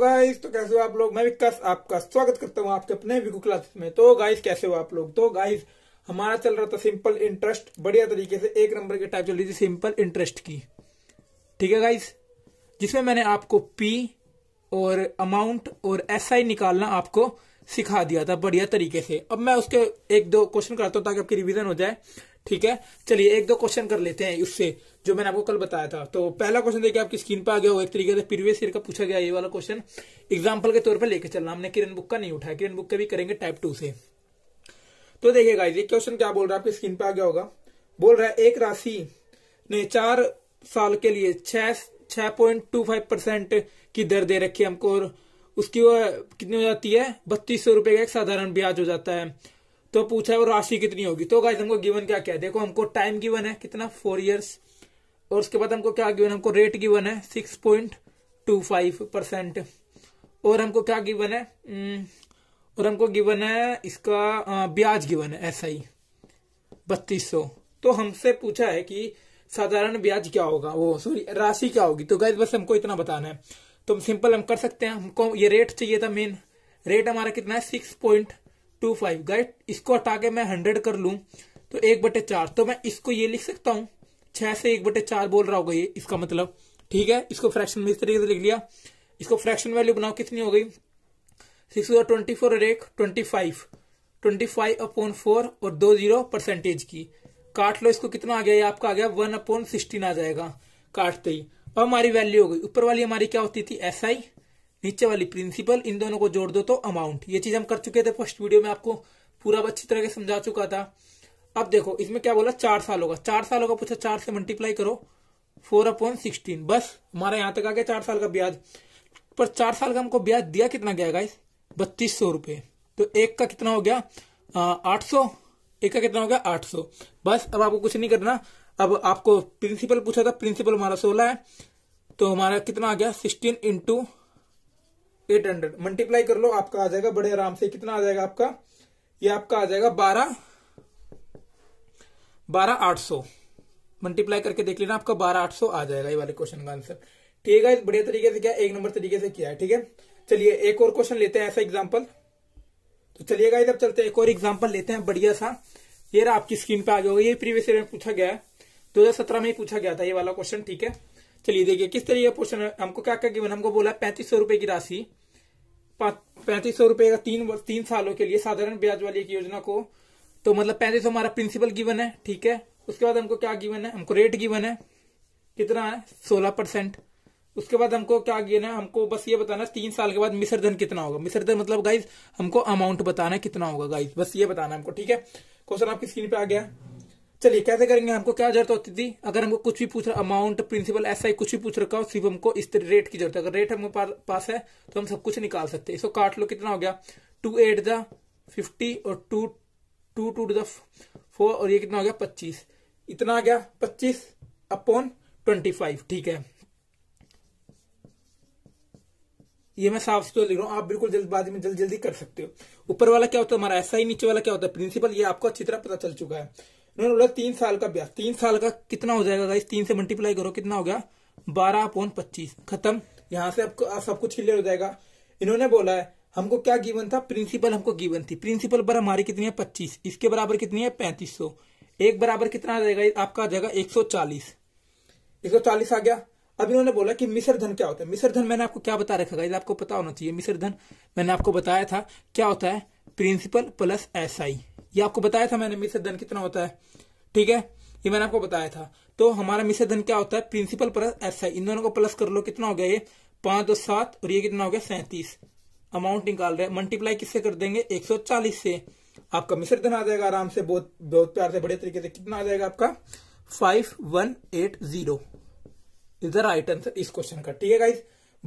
Guys तो, तो कैसे हो आप लोग मैं विकास आपका स्वागत करता हूँ आपके अपने विकू क्लासेस में तो गाइस कैसे हो आप लोग तो गाइस हमारा चल रहा था सिंपल इंटरेस्ट बढ़िया तरीके से एक नंबर की टाइप चल रही थी सिंपल इंटरेस्ट की ठीक है गाइस जिसमें मैंने आपको पी और अमाउंट और एस SI निकालना आपको सिखा दिया था बढ़िया तरीके से अब मैं उसके एक दो क्वेश्चन करता हूँ ताकि आपकी रिविजन हो जाए ठीक है चलिए एक दो क्वेश्चन कर लेते हैं उससे जो मैंने आपको कल बताया था तो पहला क्वेश्चन देखिए आपकी स्क्रीन पर आ गया होगा एक तरीके से प्रीवियस ईयर का पूछा गया ये वाला क्वेश्चन एग्जाम्पल के तौर पर लेकर चलना हमने किरण बुक का नहीं उठाया किरण बुक का भी करेंगे टाइप टू से तो देखिए ये क्वेश्चन क्या बोल रहा है आपकी स्क्रीन पर आ गया होगा बोल रहा है एक राशि ने चार साल के लिए छह छह पॉइंट टू फाइव परसेंट की दर दे रखी है हमको और उसकी वो कितनी हो जाती है बत्तीस सौ रुपए का एक साधारण ब्याज हो जाता है तो पूछा है वो राशि कितनी होगी तो गाइज हमको गिवन क्या क्या है देखो हमको टाइम गिवन है कितना फोर इयर्स और उसके बाद हमको क्या गिवन हमको रेट गिवन है six point two five percent और हमको क्या गिवन है hmm. और हमको गिवन है इसका ब्याज गिवन है ऐसा ही बत्तीस सौ तो हमसे पूछा है कि साधारण ब्याज क्या होगा वो सॉरी राशि क्या होगी तो गाइज बस हमको इतना बताना है तो हम सिंपल हम कर सकते हैं हमको ये रेट चाहिए था मेन रेट हमारा कितना है सिक्स पॉइंट टू फाइव गए इसको हटा के मैं हंड्रेड कर लू तो एक बटे चार तो मैं इसको ये लिख सकता हूँ छह से एक बटे चार बोल रहा होगा ये इसका मतलब ठीक है इसको फ्रैक्शन में इस तरीके से लिख लिया इसको फ्रैक्शन वैल्यू बनाओ कितनी हो गई सिक्स ट्वेंटी फोर और एक twenty five twenty five upon four और दो जीरो परसेंटेज की काट लो इसको कितना आ गया ये आपका आ गया वन अपॉन सिक्सटीन आ जाएगा काटते ही अब हमारी वैल्यू हो गई ऊपर वाली हमारी क्या होती थी एस SI, आई नीचे वाली प्रिंसिपल इन दोनों को जोड़ दो तो अमाउंट ये चीज हम कर चुके थे फर्स्ट वीडियो में आपको पूरा अच्छी तरह से समझा चुका था अब देखो इसमें क्या बोला चार सालों का चार सालों का पूछा चार से मल्टीप्लाई करो फोर अपॉन सिक्सटीन बस हमारा यहां तक आ गया चार साल का ब्याज पर चार साल का हमको ब्याज दिया कितना गया गाइस बत्तीस सौ रुपए तो एक का कितना हो गया आठ सौ एक का कितना हो गया आठ सौ बस अब आपको कुछ नहीं करना अब आपको प्रिंसिपल पूछा था प्रिंसिपल हमारा सोलह है तो हमारा कितना आ गया sixteen into eight hundred multiply कर लो आपका आ जाएगा बड़े आराम से कितना आ जाएगा आपका ये आपका आ जाएगा बारह बारह आठ सौ मल्टीप्लाई करके देख लेना आपका बारह आठ सौ आ जाएगा ये वाले क्वेश्चन का आंसर ठीक है बढ़िया तरीके से क्या एक नंबर तरीके से किया है ठीक है चलिए एक और क्वेश्चन लेते हैं ऐसा एग्जाम्पल तो चलिए गाइज अब चलते हैं एक और एग्जाम्पल लेते हैं बढ़िया सा ये रहा आपकी स्क्रीन पे आ गया ये प्रीवियस ईयर में पूछा गया है दो हजार सत्रह में पूछा गया था ये वाला क्वेश्चन ठीक है चलिए देखिए किस तरीके का क्वेश्चन है हमको क्या क्या गिवन हमको बोला पैंतीस सौ रुपए की राशि पैंतीस सौ रूपये का तीन तीन सालों के लिए साधारण ब्याज वाली एक योजना को तो मतलब पैंतीस हमारा प्रिंसिपल गिवन है ठीक है उसके बाद हमको क्या गिवन है हमको रेट गिवन है कितना है सोलह परसेंट उसके बाद हमको क्या गिवन है हमको बस ये बताना तीन साल के बाद धन कितना होगा धन मतलब गाइज हमको अमाउंट बताना है कितना होगा गाइज बस ये बताना है हमको ठीक है क्वेश्चन आपकी स्क्रीन पे आ गया चलिए कैसे करेंगे हमको क्या जरूरत होती थी अगर हमको कुछ भी पूछ रहा अमाउंट प्रिंसिपल ऐसा आई कुछ भी पूछ रखा हो सिर्फ हमको इस रेट की जरूरत है अगर रेट हमको पास है तो हम सब कुछ निकाल सकते हैं इसको काट लो कितना हो गया टू एट द फिफ्टी और two two two the four और ये कितना हो गया पच्चीस इतना आ गया पच्चीस अपॉन ट्वेंटी फाइव ठीक है ये मैं साफ सुथरा तो लिख रहा हूँ आप बिल्कुल जल्दबाजी में जल्दी जल्दी कर सकते हो ऊपर वाला क्या होता है हमारा ऐसा ही नीचे वाला क्या होता है प्रिंसिपल ये आपको अच्छी तरह पता चल चुका है उन्होंने बोला तीन साल का ब्याज तीन साल का कितना हो जाएगा गाइस तीन से मल्टीप्लाई करो कितना हो गया बारह पॉइंट पच्चीस खत्म यहाँ से आपको सब कुछ क्लियर हो जाएगा इन्होंने बोला है हमको क्या गिवन था प्रिंसिपल हमको गिवन थी प्रिंसिपल पर हमारी कितनी है पच्चीस इसके बराबर कितनी है पैंतीस सौ एक बराबर कितना आ जाएगा आपका आ जाएगा एक सौ चालीस एक सौ चालीस आ गया अब इन्होंने बोला कि मिश्र धन क्या होता है मिश्र धन मैंने आपको क्या बता रखा गाइस आपको पता होना चाहिए मिश्र धन मैंने आपको बताया था क्या होता है प्रिंसिपल प्लस एस आई ये आपको बताया था मैंने मिश्र धन कितना होता है ठीक है ये मैंने आपको बताया था तो हमारा मिश्र धन क्या होता है प्रिंसिपल प्लस एस इन दोनों को प्लस कर लो कितना हो गया ये पांच दो सात और ये कितना हो गया सैंतीस अमाउंट निकाल रहे हैं मल्टीप्लाई किससे कर देंगे एक से आपका मिश्र धन आ जाएगा आराम से बहुत बहुत प्यार से बड़े तरीके से कितना आ जाएगा आपका five one eight zero is the right answer इस क्वेश्चन का ठीक है गाइज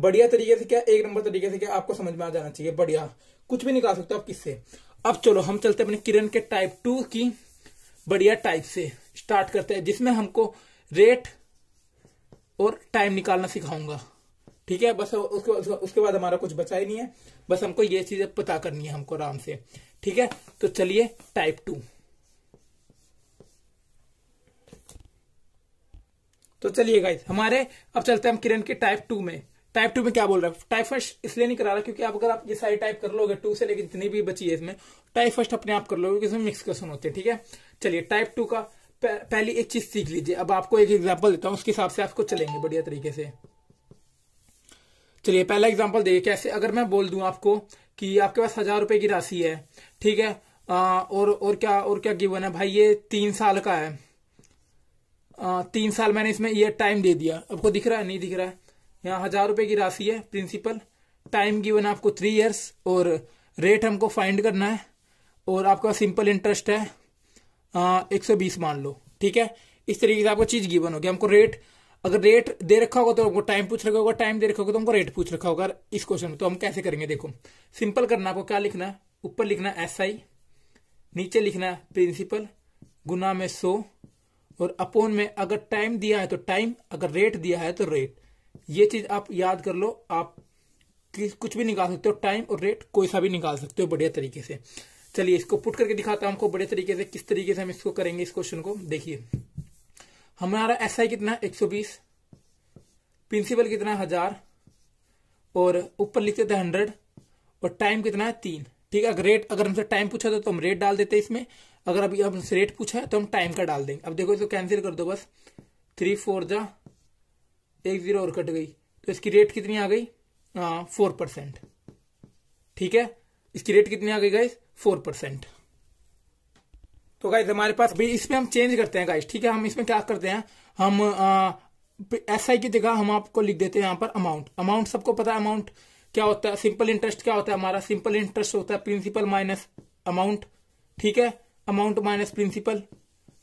बढ़िया तरीके से क्या एक नंबर तरीके से क्या आपको समझ में आ जाना चाहिए बढ़िया कुछ भी निकाल सकते हो आप किससे अब चलो हम चलते हैं अपने किरण के टाइप टू की बढ़िया टाइप से स्टार्ट करते हैं जिसमें हमको रेट और टाइम निकालना सिखाऊंगा ठीक है बस उसके उसके बाद हमारा कुछ बचा ही नहीं है बस हमको ये चीजें पता करनी है हमको आराम से ठीक है तो चलिए टाइप टू तो चलिए गाइज हमारे अब चलते हैं हम किरण के टाइप टू में टाइप टू में क्या बोल रहा है टाइप फर्स्ट इसलिए नहीं करा रहा क्योंकि आप अगर आप ये सारी टाइप कर लोगे टू से लेकर जितनी भी बची है इसमें टाइप फर्स्ट अपने आप कर लोगे क्योंकि इसमें मिक्स क्वेश्चन होते हैं ठीक है चलिए टाइप टू का पहली एक चीज सीख लीजिए अब आपको एक एग्जाम्पल देता हूँ उसके हिसाब से आपको चलेंगे बढ़िया तरीके से चलिए पहला एग्जाम्पल देखिए कैसे अगर मैं बोल दू आपको कि आपके पास हजार रुपए की राशि है ठीक है आ, और और क्या और क्या गिवन है भाई ये तीन साल का है आ, तीन साल मैंने इसमें ये टाइम दे दिया आपको दिख रहा है नहीं दिख रहा है यहाँ हजार रुपए की राशि है प्रिंसिपल टाइम गिवन आपको थ्री इयर्स और रेट हमको फाइंड करना है और आपका सिंपल इंटरेस्ट है एक सौ बीस मान लो ठीक है इस तरीके से आपको चीज गिवन होगी हमको रेट अगर रेट दे रखा होगा तो हमको टाइम पूछ रखा होगा टाइम दे रखा होगा तो हमको रेट पूछ रखा होगा इस क्वेश्चन में तो हम कैसे करेंगे देखो सिंपल करना आपको क्या लिखना है ऊपर लिखना है एस आई नीचे लिखना है प्रिंसिपल गुना में सो और अपोन में अगर टाइम दिया है तो टाइम अगर रेट दिया है तो रेट ये चीज आप याद कर लो आप कुछ भी निकाल सकते हो टाइम और रेट कोई सा भी निकाल सकते हो बढ़िया तरीके से चलिए इसको पुट करके दिखाता हूं आपको बढ़िया तरीके से किस तरीके से हम इसको करेंगे इस क्वेश्चन को देखिए हमारा एस आई कितना एक सौ बीस प्रिंसिपल कितना हजार और ऊपर लिखते थे हंड्रेड और टाइम कितना है तीन ठीक है अगर रेट अगर हमसे टाइम पूछा था तो हम रेट डाल देते हैं इसमें अगर अभी हमसे रेट पूछा है तो हम टाइम का डाल देंगे अब देखो इसको कैंसिल कर दो बस थ्री फोर जा एक जीरो और कट गई तो इसकी रेट कितनी आ गई फोर परसेंट ठीक है इसकी रेट कितनी आ गई गाइस फोर परसेंट तो गाइस हमारे पास भी इसमें हम चेंज करते हैं गाइस ठीक है हम इसमें क्या करते हैं हम एस आई की जगह हम आपको लिख देते हैं यहां पर अमाउंट अमाउंट सबको पता है अमाउंट क्या होता है सिंपल इंटरेस्ट क्या होता है हमारा सिंपल इंटरेस्ट होता है प्रिंसिपल माइनस अमाउंट ठीक है अमाउंट माइनस प्रिंसिपल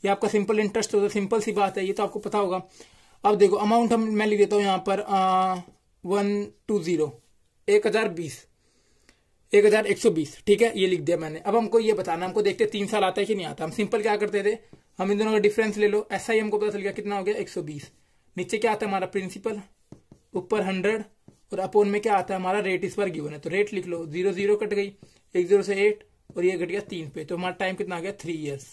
ये आपका सिंपल इंटरेस्ट होता है सिंपल सी बात है ये तो आपको पता होगा अब देखो अमाउंट हम मैं लिख देता हूँ यहाँ पर वन टू जीरो एक हजार बीस एक हजार एक सौ बीस ठीक है ये लिख दिया मैंने अब हमको ये बताना हमको देखते तीन साल आता है कि नहीं आता हम सिंपल क्या करते थे हम इन दोनों का डिफरेंस ले लो ऐसा ही हमको पता चल गया कितना हो गया एक सौ बीस नीचे क्या आता है हमारा प्रिंसिपल ऊपर हंड्रेड और अपोन में क्या आता है हमारा रेट इस बार गिवन है तो रेट लिख लो जीरो जीरो कट गई एक जीरो से एट और ये घट गया तीन पे तो हमारा टाइम कितना आ गया थ्री ईयर्स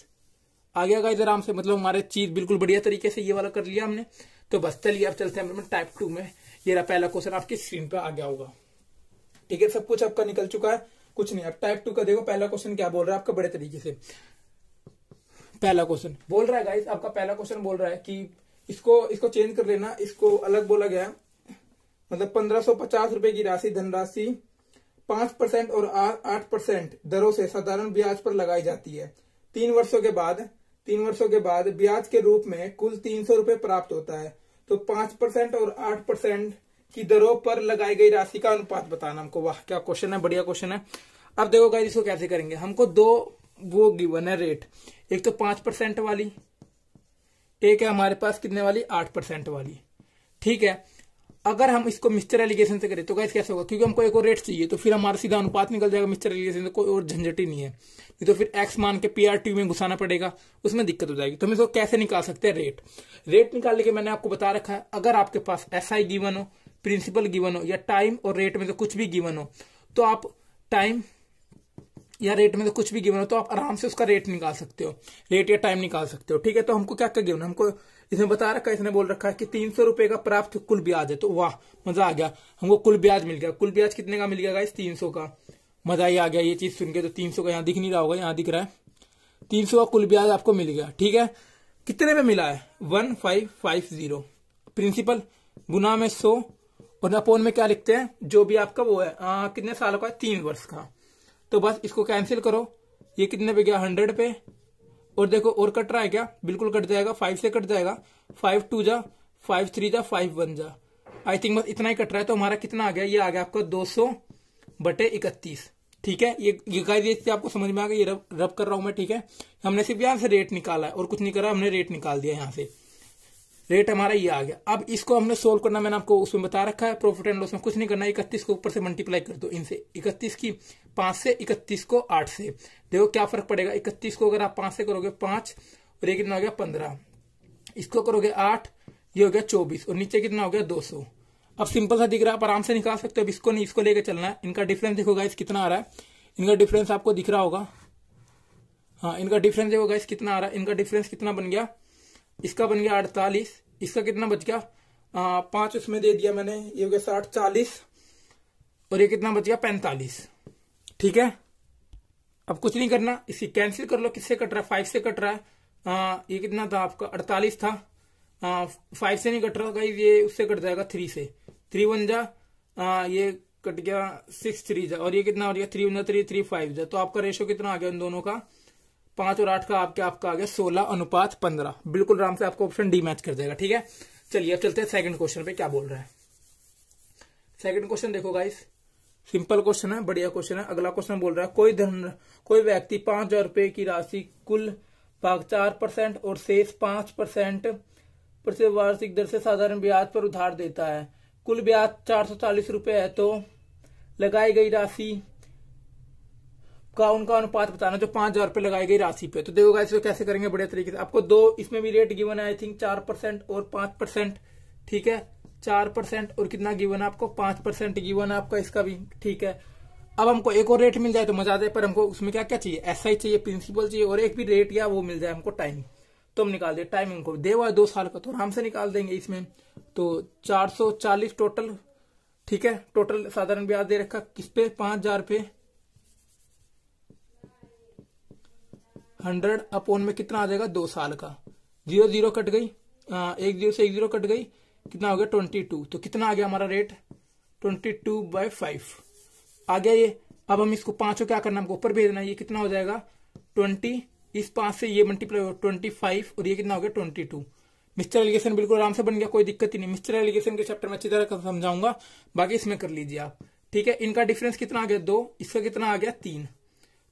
आ गया इधर आराम से मतलब हमारे चीज बिल्कुल बढ़िया तरीके से ये वाला कर लिया हमने तो बस चलिए अब चलते हैं टाइप टू में ये रहा पहला क्वेश्चन आपकी स्क्रीन पे आ गया होगा ठीक है सब कुछ आपका निकल चुका है कुछ नहीं अब टाइप टू का देखो पहला क्वेश्चन क्या बोल रहा है आपका बड़े तरीके से पहला क्वेश्चन बोल रहा है गाइस आपका पहला क्वेश्चन बोल रहा है कि इसको इसको चेंज कर लेना इसको अलग बोला गया मतलब पंद्रह सौ पचास रूपये की राशि धनराशि पांच परसेंट और आठ परसेंट दरों से साधारण ब्याज पर लगाई जाती है तीन वर्षों के बाद तीन वर्षों के बाद ब्याज के रूप में कुल तीन सौ रूपये प्राप्त होता है तो पांच परसेंट और आठ परसेंट की दरों पर लगाई गई राशि का अनुपात बताना हमको वाह क्या क्वेश्चन है बढ़िया क्वेश्चन है अब देखो गाइस इसको कैसे करेंगे हमको दो वो गिवन है रेट एक तो पांच परसेंट वाली एक है हमारे पास कितने वाली आठ परसेंट वाली ठीक है अगर हम इसको मिस्टर एलिगेशन से करें तो कैसे कैसे होगा क्योंकि हमको एक और रेट चाहिए तो फिर हमारा सीधा अनुपात निकल जाएगा मिस्टर एलिगेशन से कोई और झंझट ही नहीं है नहीं तो फिर एक्स मान के पी में घुसाना पड़ेगा उसमें दिक्कत हो जाएगी तो हम इसको कैसे निकाल सकते हैं रेट रेट निकालने के मैंने आपको बता रखा है अगर आपके पास एस गिवन हो प्रिंसिपल गिवन हो या टाइम और रेट में से कुछ भी गिवन हो तो आप टाइम या रेट में तो कुछ भी गिवन हो तो आप आराम से उसका रेट निकाल सकते हो रेट या टाइम निकाल सकते हो ठीक है तो हमको क्या क्या गिवन हमको इसमें बता रखा है इसने बोल रखा है कि तीन सौ रुपए का प्राप्त कुल ब्याज है तो वाह मजा आ गया हमको कुल ब्याज मिल गया कुल ब्याज कितने का मिल गया इस तीन सौ का मजा ही आ गया ये चीज सुन के तो तीन सौ का यहाँ दिख नहीं रहा होगा यहाँ दिख रहा है तीन सौ का कुल ब्याज आपको मिल गया ठीक है कितने में मिला है one five five zero principal गुना में सो और अपोन में क्या लिखते हैं जो भी आपका वो है आ, कितने सालों का तीन वर्ष का तो बस इसको कैंसिल करो ये कितने पे गया हंड्रेड पे और देखो और कट रहा है क्या बिल्कुल कट जाएगा फाइव से कट जाएगा फाइव टू जा फाइव थ्री जा फाइव वन जा आई थिंक बस इतना ही कट रहा है तो हमारा कितना आ गया ये आ गया आपका दो सौ बटे इकतीस ठीक है ये ये गाइस आपको समझ में आ गया ये रब रब कर रहा हूं मैं ठीक है हमने सिर्फ यहां से रेट निकाला है और कुछ नहीं करा हमने रेट निकाल दिया यहां से रेट हमारा ये आ गया अब इसको हमने सोल्व करना मैंने आपको उसमें बता रखा है प्रॉफिट एंड लॉस में कुछ नहीं करना इकतीस को ऊपर से मल्टीप्लाई कर दो इनसे इकतीस की पांच से इकतीस को आठ से देखो क्या फर्क पड़ेगा इकतीस को अगर आप पांच से करोगे पांच और ये कितना हो गया पंद्रह इसको करोगे आठ ये हो गया चौबीस और नीचे कितना हो गया दो सौ अब सिंपल सा दिख रहा है आप आराम से निकाल सकते हो अब इसको नहीं इसको लेके चलना है इनका डिफरेंस देखो गाइस कितना आ रहा है इनका डिफरेंस आपको दिख रहा होगा हाँ इनका डिफरेंस देखो गाइस कितना आ रहा है इनका डिफरेंस कितना बन गया इसका बन गया अड़तालीस इसका कितना बच गया पांच उसमें दे दिया मैंने ये हो गया साठ चालीस और ये कितना बच गया पैंतालीस ठीक है अब कुछ नहीं करना इसे कैंसिल कर लो किससे कट रहा है फाइव से कट रहा है आ, ये कितना था आपका अड़तालीस था फाइव से नहीं कट रहा गाइज ये उससे कट जाएगा थ्री से थ्री वन जा आ, ये कट गया सिक्स थ्री जा और ये कितना हो गया थ्री वन जा थ्री थ्री फाइव जा तो आपका रेशो कितना आ गया उन दोनों का पांच और आठ का आपके आपका आ गया सोलह अनुपात पंद्रह बिल्कुल आराम से आपको ऑप्शन डी मैच कर देगा ठीक है चलिए अब चलते हैं सेकंड क्वेश्चन पे क्या बोल रहा है सेकंड क्वेश्चन देखो गाइस सिंपल क्वेश्चन है बढ़िया क्वेश्चन है अगला क्वेश्चन बोल रहा है कोई धन कोई व्यक्ति पांच हजार रुपए की राशि कुल भाग चार परसेंट और शेष पांच परसेंट प्रति वार्षिक दर से साधारण ब्याज पर उधार देता है कुल ब्याज चार सौ चालीस रुपए है तो लगाई गई राशि का उनका अनुपात बताना जो पांच हजार रुपए लगाई गई राशि पे तो देखो इसको कैसे करेंगे बड़े तरीके से आपको दो इसमें भी रेट गिवन है आई थिंक चार परसेंट और पांच परसेंट ठीक है चार परसेंट और कितना गिवन है आपको पांच परसेंट गिवन आपका इसका भी ठीक है अब हमको एक और रेट मिल जाए तो मजा आ जाए पर हमको उसमें क्या क्या चाहिए एस चाहिए प्रिंसिपल चाहिए और एक भी रेट या वो मिल जाए हमको टाइम तो हम निकाल दे टाइम हमको दे हुआ दो साल का तो आराम से निकाल देंगे इसमें तो चालीस टोटल ठीक है टोटल साधारण ब्याज दे रखा किस पे पांच हजार पे हंड्रेड अपोन में कितना आ जाएगा दो साल का जीरो जीरो कट गई आ, एक जीरो से एक जीरो कट गई कितना हो गया ट्वेंटी टू तो कितना आ गया हमारा rate twenty two by five आ गया ये अब हम इसको पांचों क्या करना हमको ऊपर भेजना ये कितना हो जाएगा ट्वेंटी इस पांच से ये मल्टीप्लाई होगा ट्वेंटी फाइव और ये कितना हो गया ट्वेंटी टू मिस्टर एलिगेशन बिल्कुल आराम से बन गया कोई दिक्कत ही नहीं मिस्टर एलिगेशन के चैप्टर में अच्छी तरह समझाऊंगा बाकी इसमें कर लीजिए आप ठीक है इनका डिफरेंस कितना आ गया दो इसका कितना आ गया तीन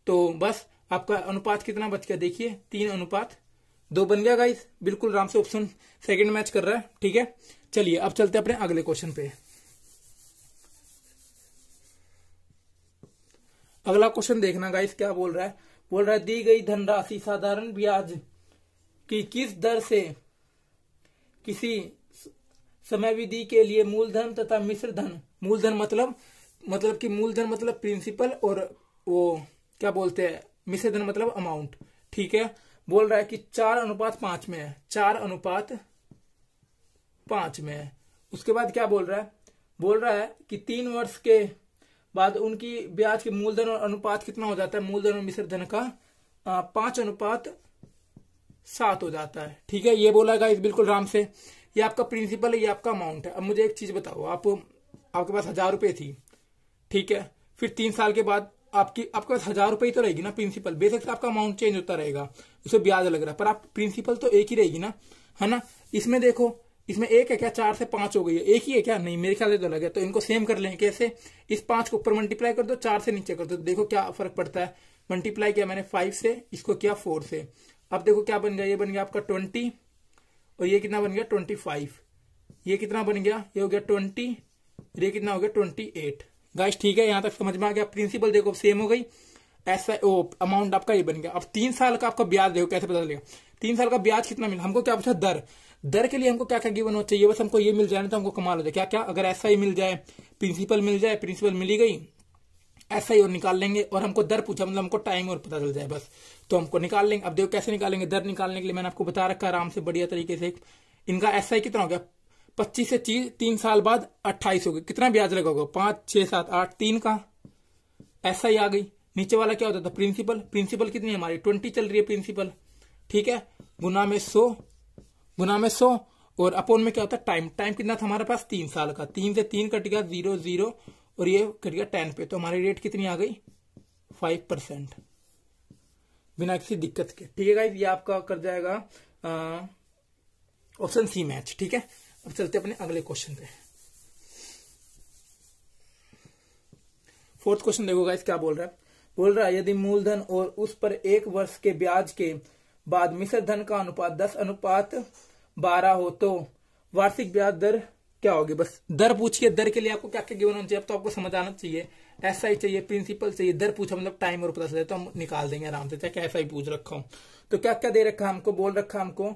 तो बस आपका अनुपात कितना बच गया देखिए तीन अनुपात दो बन गया गाइस बिल्कुल आराम से ऑप्शन सेकंड मैच कर रहा है ठीक है चलिए अब चलते अपने अगले क्वेश्चन पे अगला क्वेश्चन देखना गाइस क्या बोल रहा है बोल रहा है दी गई धनराशि साधारण ब्याज की किस दर से किसी समय विधि के लिए मूलधन तथा मिश्र धन मूलधन मतलब मतलब कि मूलधन मतलब प्रिंसिपल और वो क्या बोलते हैं मिसे धन मतलब अमाउंट ठीक है बोल रहा है कि चार अनुपात पांच में है चार अनुपात पांच में है उसके बाद क्या बोल रहा है बोल रहा है कि तीन वर्ष के बाद उनकी ब्याज के मूलधन और अनुपात कितना हो जाता है मूलधन और मिश्र धन का पांच अनुपात सात हो जाता है ठीक है ये बोला गया बिल्कुल राम से ये आपका प्रिंसिपल है ये आपका अमाउंट है अब मुझे एक चीज बताओ आप आपके पास हजार रुपए थी ठीक है फिर तीन साल के बाद आपकी आपके पास हजार रुपये तो रहेगी ना प्रिंसिपल बेसिक से आपका अमाउंट चेंज होता रहेगा उसमें ब्याज लग रहा है पर आप प्रिंसिपल तो एक ही रहेगी ना है ना इसमें देखो इसमें एक है क्या चार से पांच हो गई है एक ही है क्या नहीं मेरे ख्याल से तो अलग है तो इनको सेम कर लें कैसे इस पांच को ऊपर मल्टीप्लाई कर दो चार से नीचे कर दो देखो क्या फर्क पड़ता है मल्टीप्लाई किया मैंने फाइव से इसको किया फोर से अब देखो क्या बन गया ये बन गया आपका ट्वेंटी और ये कितना बन गया ट्वेंटी फाइव ये कितना बन गया ये हो गया ट्वेंटी ये कितना हो गया ट्वेंटी एट गाइस ठीक है यहां तक समझ में आ गया प्रिंसिपल देखो सेम हो गई ऐसा ओ अमाउंट आपका ये बन गया अब तीन साल का आपका ब्याज देखो कैसे पता चलेगा तीन साल का ब्याज कितना मिला हमको क्या पूछा दर दर के लिए हमको क्या क्या गिवन होना चाहिए बस हमको ये मिल जाए तो हमको कमाल हो जाए क्या क्या अगर ऐसा ही मिल जाए प्रिंसिपल मिल जाए प्रिंसिपल मिली गई ऐसा ही और निकाल लेंगे और हमको दर पूछा मतलब हमको टाइम और पता चल जाए बस तो हमको निकाल लेंगे अब देखो कैसे निकालेंगे दर निकालने के लिए मैंने आपको बता रखा आराम से बढ़िया तरीके से इनका ऐसा ही कितना हो गया पच्चीस से तीन साल बाद अट्ठाईस हो गई कितना ब्याज लगा होगा पांच छह सात आठ तीन का ऐसा ही आ गई नीचे वाला क्या होता था प्रिंसिपल प्रिंसिपल कितनी है हमारी ट्वेंटी चल रही है प्रिंसिपल ठीक है गुना में सो गुना में सो और अपोन में क्या होता है टाइम टाइम कितना था हमारे पास तीन साल का तीन से तीन कट गया जीरो जीरो और ये कट गया टेन पे तो हमारी रेट कितनी आ गई फाइव परसेंट बिना किसी दिक्कत के ठीक है ये आपका कर जाएगा ऑप्शन सी मैच ठीक है अब चलते अपने अगले क्वेश्चन पे फोर्थ क्वेश्चन देखो गाइस क्या बोल रहा है बोल रहा है यदि मूलधन और उस पर एक वर्ष के ब्याज के बाद मिश्र धन का अनुपात दस अनुपात बारह हो तो वार्षिक ब्याज दर क्या होगी बस दर पूछिए दर के लिए आपको क्या क्या गिवन होना चाहिए अब तो आपको समझ आना चाहिए ऐसा ही चाहिए प्रिंसिपल चाहिए दर पूछा मतलब टाइम और पता चले तो हम निकाल देंगे आराम से चाहे ऐसा ही पूछ रखा हूं तो क्या क्या दे रखा हमको बोल रखा हमको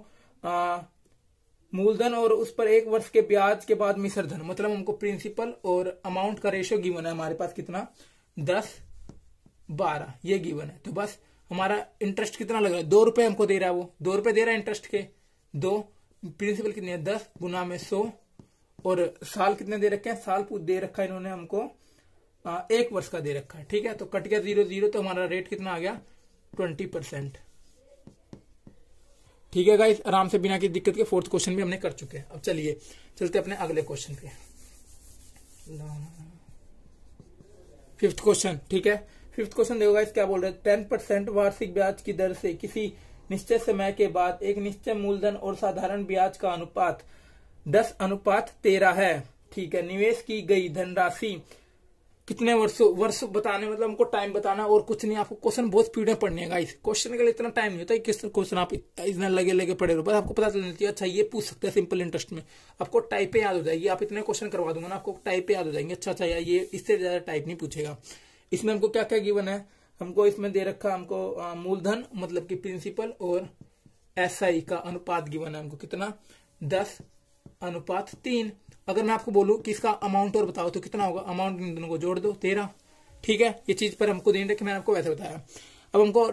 मूलधन और उस पर एक वर्ष के ब्याज के बाद मिश्र धन मतलब हमको प्रिंसिपल और अमाउंट का रेशियो गिवन है हमारे पास कितना दस बारह ये गिवन है तो बस हमारा इंटरेस्ट कितना लग रहा है दो रुपए हमको दे रहा है वो दो रुपए दे रहा है इंटरेस्ट के दो प्रिंसिपल कितने है दस गुना में सो और साल कितने दे रखे हैं साल दे रखा है इन्होंने हमको एक वर्ष का दे रखा है ठीक है तो कट गया जीरो जीरो तो हमारा रेट कितना आ गया ट्वेंटी परसेंट ठीक है गाइस आराम से बिना किसी दिक्कत के फोर्थ क्वेश्चन भी हमने कर चुके हैं अब चलिए चलते अपने अगले क्वेश्चन पे फिफ्थ क्वेश्चन ठीक है फिफ्थ क्वेश्चन देखो गाइस क्या बोल रहे टेन परसेंट वार्षिक ब्याज की दर से किसी निश्चित समय के बाद एक निश्चय मूलधन और साधारण ब्याज का अनुपात दस अनुपात तेरह है ठीक है निवेश की गई धनराशि कितने वर्षों वर्ष बताने मतलब हमको टाइम बताना और कुछ नहीं आपको क्वेश्चन बहुत स्पीड में पढ़ने है इस क्वेश्चन के लिए इतना टाइम नहीं होता है किस क्वेश्चन आप इतना लगे लगे पढ़े रहो बस आपको पता चल जाती है अच्छा ये पूछ सकते हैं सिंपल इंटरेस्ट में आपको टाइप याद हो जाएगी आप इतने क्वेश्चन करवा दूंगा ना आपको टाइप याद हो जाएंगे अच्छा अच्छा ये इससे ज्यादा टाइप नहीं पूछेगा इसमें हमको क्या क्या गिवन है हमको इसमें दे रखा हमको मूलधन मतलब की प्रिंसिपल और एस का अनुपात गिवन है हमको कितना दस अनुपात तीन अगर मैं आपको बोलूँ कि इसका अमाउंट और बताओ तो कितना होगा अमाउंट इन दोनों को जोड़ दो तेरह ठीक है ये चीज पर हमको देने रखे मैंने आपको वैसे बताया अब हमको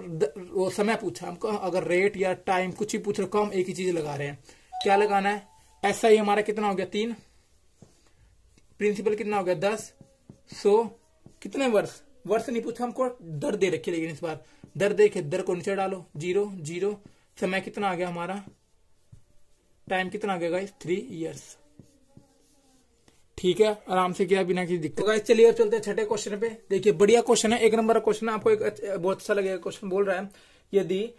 वो समय पूछा हमको अगर रेट या टाइम कुछ भी पूछ रहे कम एक ही चीज लगा रहे हैं क्या लगाना है ऐसा ही हमारा कितना हो गया तीन प्रिंसिपल कितना हो गया दस सो कितने वर्ष वर्ष नहीं पूछा हमको दर दे रखी लेकिन इस बार दर देखे दर को नीचे डालो जीरो जीरो समय कितना आ गया हमारा टाइम कितना आ गया गाइस थ्री इयर्स ठीक है आराम से किया बिना किसी दिक्कत तो चलिए अब चलते हैं छठे क्वेश्चन पे देखिए बढ़िया क्वेश्चन है एक नंबर का क्वेश्चन आपको एक अच्छा, बहुत अच्छा लगेगा क्वेश्चन बोल रहा है यदि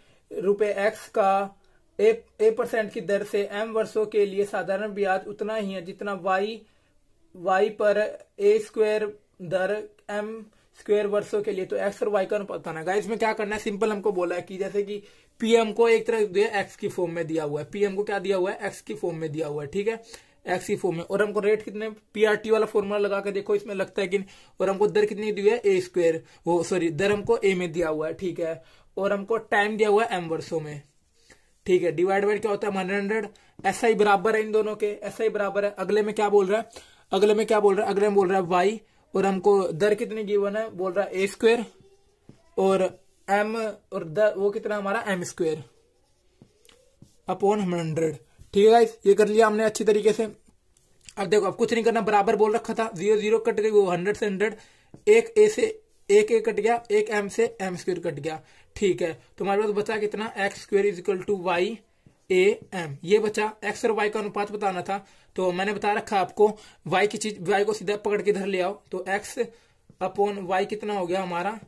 रुपए एक्स का ए परसेंट की दर से एम वर्षों के लिए साधारण ब्याज उतना ही है जितना वाई वाई पर ए स्क्वायर दर एम स्क्वेयर वर्षों के लिए तो एक्स और वाई का अनुपात बताना गाइस में क्या करना है सिंपल हमको बोला है कि जैसे कि पीएम को एक तरह एक्स की फॉर्म में दिया हुआ है पीएम को क्या दिया हुआ है एक्स की फॉर्म में दिया हुआ है ठीक है एक्सी फॉर्म में और हमको रेट कितने पीआरटी वाला फॉर्मूला लगा के देखो इसमें लगता है कि और हमको दर कितनी दी है ए स्क्वेयर वो सॉरी दर हमको ए में दिया हुआ है ठीक है और हमको टाइम दिया हुआ है एम वर्षो में ठीक है डिवाइड बाई क्या होता है हंड्रेड हंड्रेड एस आई बराबर है इन दोनों के एस आई बराबर है अगले में क्या बोल रहा है अगले में क्या बोल रहा है अगले में बोल रहा है वाई और हमको दर कितनी गिवन है बोल रहा है ए स्क्वेयर और एम और दर वो कितना हमारा एम स्क्वेयर अपॉन हंड्रेड ठीक है गाइस ये कर लिया हमने अच्छी तरीके से अब देखो अब कुछ नहीं करना बराबर बोल रखा था जीरो जीरो कट गई वो हंड्रेड से हंड्रेड एक ए से एक ए कट गया एक एम से एम स्क्वेयर कट गया ठीक है तुम्हारे पास बचा कितना X square is equal to Y A M ये बचा एक्स और वाई का अनुपात बताना था तो मैंने बता रखा आपको वाई की चीज वाई को सीधा पकड़ के इधर ले आओ तो एक्स अपॉन वाई कितना हो गया हमारा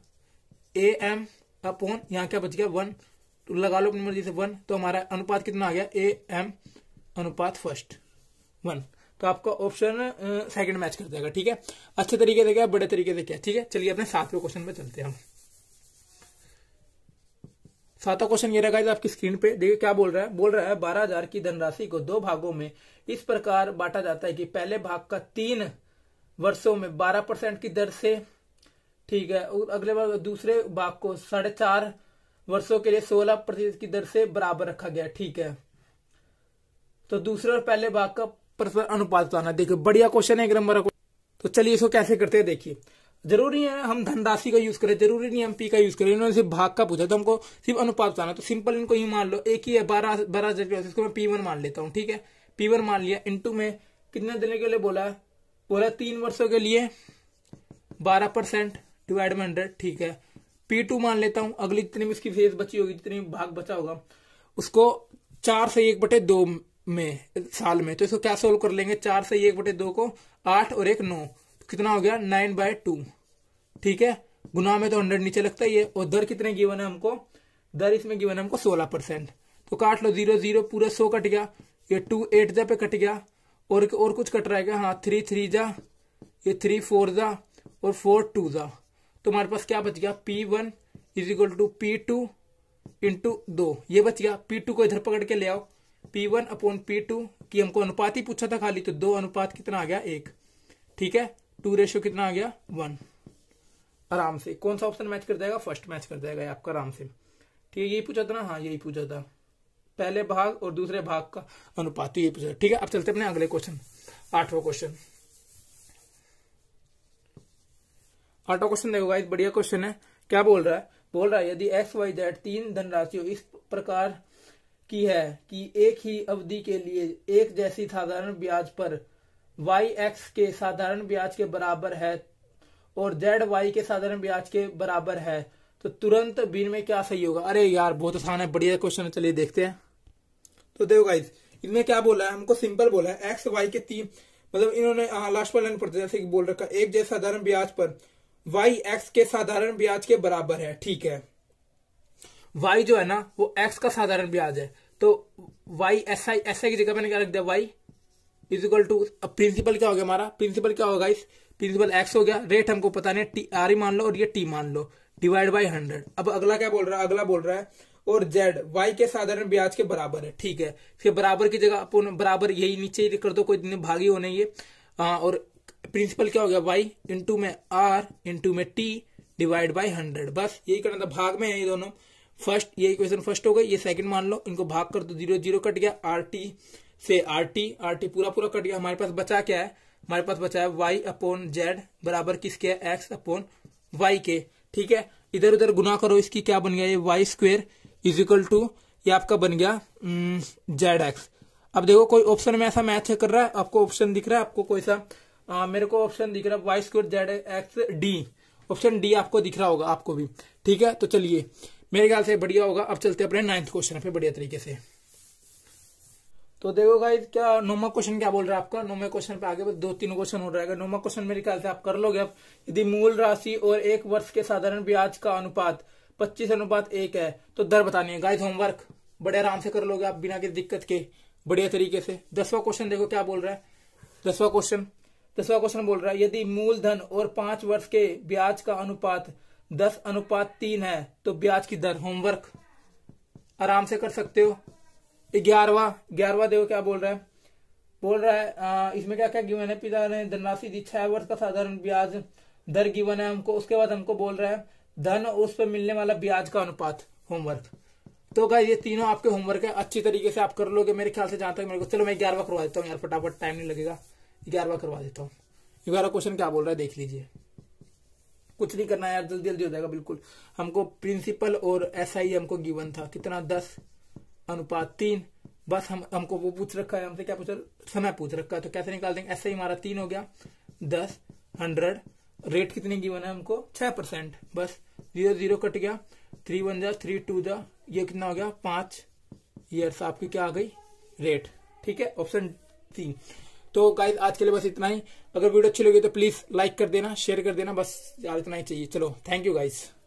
ए एम अपॉन यहाँ क्या बच गया वन तो लगा लो अपनी मर्जी से वन तो हमारा अनुपात कितना आ गया ए एम अनुपात फर्स्ट वन तो आपका ऑप्शन सेकंड मैच कर जाएगा ठीक है अच्छे तरीके से क्या बड़े तरीके से क्या ठीक है चलिए अपने सातवें क्वेश्चन पे चलते हैं हम सातवां क्वेश्चन ये रखा है आपकी स्क्रीन पे देखिए क्या बोल रहा है बोल रहा है बारह हजार की धनराशि को दो भागों में इस प्रकार बांटा जाता है कि पहले भाग का तीन वर्षों में बारह की दर से ठीक है और अगले बार दूसरे भाग को साढ़े वर्षों के लिए सोलह प्रतिशत की दर से बराबर रखा गया ठीक है तो दूसरे और पहले भाग का परस्पर अनुपात बताना देखो बढ़िया क्वेश्चन है एक नंबर तो चलिए इसको कैसे करते हैं देखिए जरूरी है हम धनराशि का यूज करें जरूरी नहीं हम पी का यूज करें इन्होंने सिर्फ भाग का पूछा तो हमको सिर्फ अनुपात बताना तो सिंपल इनको यू मान लो एक ही है बारह बारह हजार इसको मैं पी मान लेता हूँ ठीक है पी मान लिया इंटू में कितने देने के लिए बोला बोला तीन वर्षों के लिए बारह परसेंट डिवाइड में हंड्रेड ठीक है पी टू मान लेता हूं अगली जितनी भी इसकी फेस बची होगी जितनी भाग बचा होगा उसको चार से एक बटे दो में साल में तो इसको क्या सोल्व कर लेंगे चार से एक बटे दो को आठ और एक नौ कितना हो गया नाइन बाय टू ठीक है गुना में तो हंड्रेड नीचे लगता ही है और दर कितने गिवन है हमको दर इसमें गिवन है हमको सोलह परसेंट तो काट लो जीरो जीरो पूरा सो कट गया ये टू एट जा पे कट गया और और कुछ कट रहा है क्या हाँ थ्री थ्री जा ये थ्री फोर जा और फोर टू जा तो हमारे पास क्या बच गया P one is equal to P two into दो ये बच गया पी टू को इधर पकड़ के ले आओ P one upon P two की हमको अनुपात ही पूछा था खाली तो दो अनुपात कितना आ गया एक ठीक है टू रेशियो कितना आ गया वन आराम से कौन सा ऑप्शन मैच कर जाएगा फर्स्ट मैच कर जाएगा आपका आराम से ठीक है यही पूछा था ना हाँ यही पूछा था पहले भाग और दूसरे भाग का अनुपात तो ये पूछा ठीक है अब चलते अपने अगले क्वेश्चन आठवां क्वेश्चन आठवा क्वेश्चन देखो गाइस बढ़िया क्वेश्चन है क्या बोल रहा है बोल रहा है यदि एक्स वाई जेड तीन धनराशियों इस प्रकार की है कि एक ही अवधि के लिए एक जैसी साधारण ब्याज पर वाई एक्स के साधारण ब्याज के बराबर है और जेड वाई के साधारण ब्याज के बराबर है तो तुरंत बिन में क्या सही होगा अरे यार बहुत आसान है बढ़िया क्वेश्चन है चलिए देखते हैं तो देखो गाइज इनमें क्या बोला है हमको सिंपल बोला है एक्स वाई के तीन मतलब इन्होंने हाँ, लास्ट पर पढ़ते जैसे बोल रखा एक जैसे साधारण ब्याज पर वाई एक्स के साधारण ब्याज के बराबर है ठीक है वाई जो है ना वो एक्स का साधारण ब्याज है तो Y S I S I की जगह मैंने क्या रख दिया Y is equal to principal क्या हो गया हमारा प्रिंसिपल क्या होगा इस प्रिंसिपल एक्स हो गया रेट हमको पता नहीं टी आर ही मान लो और ये टी मान लो डिवाइड बाई हंड्रेड अब अगला क्या बोल रहा है अगला बोल रहा है और जेड वाई के साधारण ब्याज के बराबर है ठीक है फिर बराबर की जगह अपन बराबर यही नीचे ही कर दो कोई भागी होने ये आ, और प्रिंसिपल क्या हो गया वाई इंटू में आर इंटू में टी डिवाइड बाई हंड्रेड बस यही करना था भाग में है ये दोनों फर्स्ट ये इक्वेशन फर्स्ट हो गई ये सेकंड मान लो इनको भाग कर दो जीरो जीरो कट गया आर टी से आर टी आर टी पूरा पूरा कट गया हमारे पास बचा क्या है हमारे पास बचा है वाई अपोन जेड बराबर किसके है एक्स अपोन वाई के ठीक है इधर उधर गुना करो इसकी क्या बन गया ये Y square is equal to ये आपका बन गया जेड हम्म, एक्स अब देखो कोई ऑप्शन में ऐसा मैच कर रहा है आपको ऑप्शन दिख रहा है आपको कोई सा आ, मेरे को ऑप्शन दिख रहा है Y square Z X D option D आपको दिख रहा होगा आपको भी ठीक है तो चलिए मेरे ख्याल से बढ़िया होगा अब चलते अपने नाइन्थ क्वेश्चन पे बढ़िया तरीके से तो देखो गाइज क्या नोमा क्वेश्चन क्या बोल रहा है आपका नोमा क्वेश्चन पे आगे दो तीन क्वेश्चन हो रहेगा नोमा क्वेश्चन मेरे ख्याल से आप कर लोगे अब यदि मूल राशि और एक वर्ष के साधारण ब्याज का अनुपात पच्चीस अनुपात एक है तो दर बतानी है गाइज होमवर्क बड़े आराम से कर लोगे आप बिना किसी दिक्कत के बढ़िया तरीके से दसवा क्वेश्चन देखो क्या बोल रहा है दसवा क्वेश्चन दसवा क्वेश्चन बोल रहा है यदि मूलधन और पांच वर्ष के ब्याज का अनुपात दस अनुपात तीन है तो ब्याज की दर होमवर्क आराम से कर सकते हो ग्यारहवा ग्यारहवा देखो क्या बोल रहा है बोल रहा है आ, इसमें क्या क्या गिवन है पिता ने धनराशि दी छह वर्ष का साधारण ब्याज दर गिवन है हमको उसके बाद हमको बोल रहा है धन और उस पर मिलने वाला ब्याज का अनुपात होमवर्क तो क्या ये तीनों आपके होमवर्क है अच्छी तरीके से आप कर लोगे मेरे ख्याल से जहां तक मेरे को चलो मैं ग्यारहवा करवा देता हूँ यार फटाफट टाइम नहीं लगेगा ग्यारहवा करवा देता हूँ ग्यारह क्वेश्चन क्या बोल रहा है देख लीजिए कुछ नहीं करना यार जल्दी जल्दी हो जाएगा बिल्कुल हमको प्रिंसिपल और एस आई हमको गिवन था कितना दस अनुपात तीन बस हम हमको वो पूछ रखा है हमसे क्या पूछा समय पूछ रखा है तो कैसे निकाल देंगे एस आई हमारा तीन हो गया दस हंड्रेड रेट कितने गिवन है हमको छह परसेंट बस जीरो जीरो कट गया थ्री वन जा थ्री टू जा ये कितना हो गया पांच ईयर्स आपकी क्या आ गई रेट ठीक है ऑप्शन सी तो गाइज आज के लिए बस इतना ही अगर वीडियो अच्छी लगी तो प्लीज लाइक कर देना शेयर कर देना बस यार इतना ही चाहिए चलो थैंक यू गाइज